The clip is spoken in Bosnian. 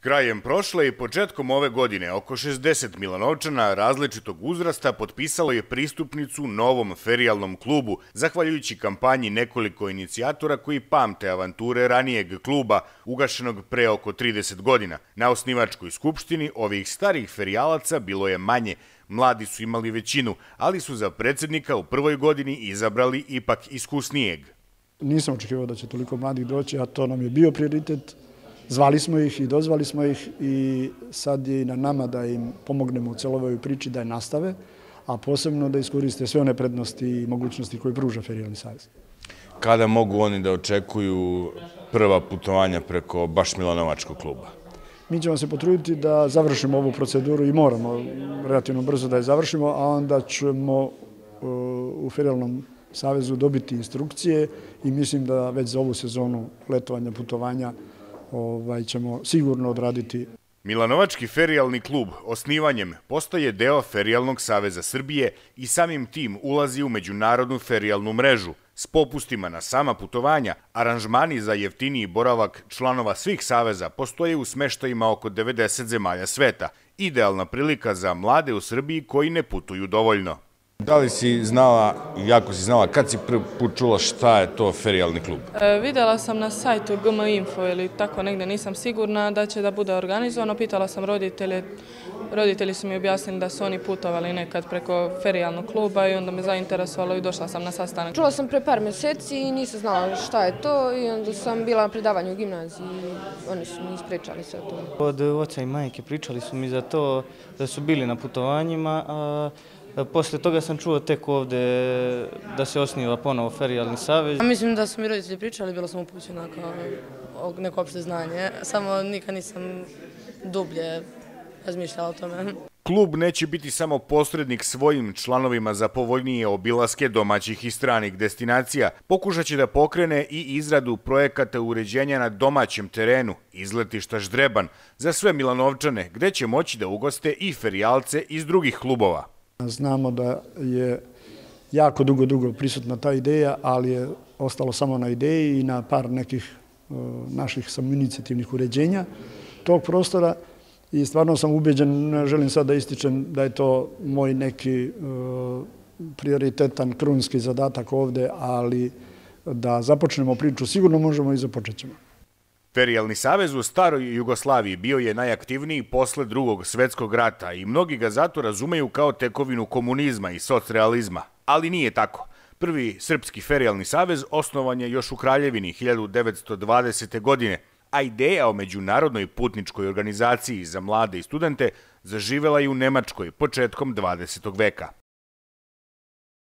Krajem prošle i početkom ove godine oko 60 Milanovčana različitog uzrasta potpisalo je pristupnicu novom ferijalnom klubu, zahvaljujući kampanji nekoliko inicijatora koji pamte avanture ranijeg kluba, ugašenog pre oko 30 godina. Na osnivačkoj skupštini ovih starih ferijalaca bilo je manje, mladi su imali većinu, ali su za predsjednika u prvoj godini izabrali ipak iskusnijeg. Nisam očekivao da će toliko mladih doći, a to nam je bio prioritet Zvali smo ih i dozvali smo ih i sad je i na nama da im pomognemo u celovoj priči da je nastave, a posebno da iskoriste sve one prednosti i mogućnosti koje pruža Ferijalni savjez. Kada mogu oni da očekuju prva putovanja preko baš Milanovačkog kluba? Mi ćemo se potruditi da završimo ovu proceduru i moramo relativno brzo da je završimo, a onda ćemo uh, u Ferijalnom savjezu dobiti instrukcije i mislim da već za ovu sezonu letovanja, putovanja, putovanja, Ovaj, ćemo sigurno odraditi. Milanovački ferijalni klub osnivanjem postaje deo Ferijalnog saveza Srbije i samim tim ulazi u međunarodnu ferijalnu mrežu. S popustima na sama putovanja, aranžmani za jeftiniji boravak članova svih saveza postoje u smeštajima oko 90 zemalja sveta, idealna prilika za mlade u Srbiji koji ne putuju dovoljno. Da li si znala, jako si znala, kad si prvi put čula šta je to ferijalni klub? E, vidjela sam na sajtu GM Info ili tako negde, nisam sigurna da će da bude organizovano. Pitala sam roditelje, roditelji su mi objasnili da su oni putovali nekad preko ferijalnog kluba i onda me zainteresovalo i došla sam na sastanak. Čula sam pre par meseci i nisam znala šta je to i onda sam bila na predavanju u gimnaziji i oni su mi ispričali sve o tome. Od oca i majke pričali su mi za to da su bili na putovanjima, a E, Posle toga sam čuo tek ovde da se osniva ponovo ferijalni savez. Mislim da su mi roditelji pričali, bila sam upućena kao neko opšte znanje. Samo nikad nisam dublje razmišljala o tome. Klub neće biti samo posrednik svojim članovima za povoljnije obilaske domaćih i stranih destinacija. Pokušaće da pokrene i izradu projekata uređenja na domaćem terenu, izletišta Ždreban, za sve Milanovčane, gde će moći da ugoste i ferijalce iz drugih klubova. Znamo da je jako dugo, dugo prisutna ta ideja, ali je ostalo samo na ideji i na par nekih e, naših samoinicijativnih uređenja tog prostora. I stvarno sam ubeđen, želim sad da ističem da je to moj neki e, prioritetan krunski zadatak ovde, ali da započnemo priču sigurno možemo i započet ćemo. Ferijalni savez u staroj Jugoslaviji bio je najaktivniji posle drugog svetskog rata i mnogi ga zato razumeju kao tekovinu komunizma i socrealizma. Ali nije tako. Prvi Srpski ferijalni savez osnovan je još u Kraljevini 1920. godine, a ideja o međunarodnoj putničkoj organizaciji za mlade i studente zaživela je u Nemačkoj početkom 20. veka.